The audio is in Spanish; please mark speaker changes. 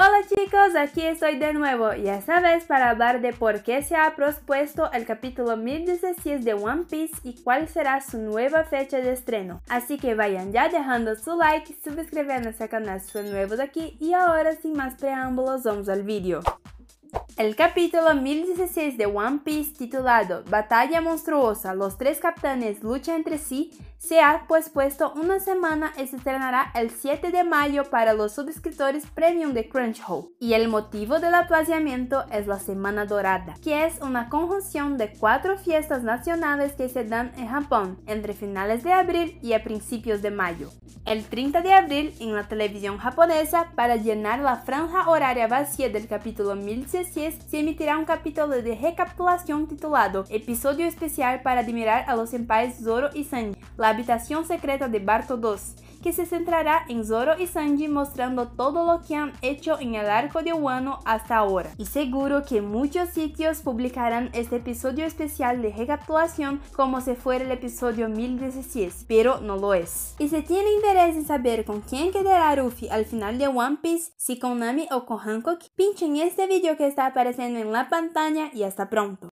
Speaker 1: Hola chicos, aquí estoy de nuevo y esta vez para hablar de por qué se ha propuesto el capítulo 1016 de One Piece y cuál será su nueva fecha de estreno. Así que vayan ya dejando su like, suscribiéndose al canal si son nuevos aquí y ahora sin más preámbulos vamos al vídeo. El capítulo 1016 de One Piece titulado Batalla Monstruosa, los tres capitanes luchan entre sí, se ha pospuesto una semana y se estrenará el 7 de mayo para los suscriptores premium de Crunchyroll. Y el motivo del aplazamiento es la Semana Dorada, que es una conjunción de cuatro fiestas nacionales que se dan en Japón entre finales de abril y a principios de mayo el 30 de abril en la televisión japonesa para llenar la franja horaria vacía del capítulo 1016 se emitirá un capítulo de recapitulación titulado Episodio especial para admirar a los senpais Zoro y Sanji, la habitación secreta de Barto que se centrará en Zoro y Sanji mostrando todo lo que han hecho en el arco de Wano hasta ahora. Y seguro que muchos sitios publicarán este episodio especial de recapitulación como si fuera el episodio 1016, pero no lo es. Y si tiene interés en saber con quién quedará Ruffy al final de One Piece, si con Nami o con Hancock, pinchen este vídeo que está apareciendo en la pantalla y hasta pronto.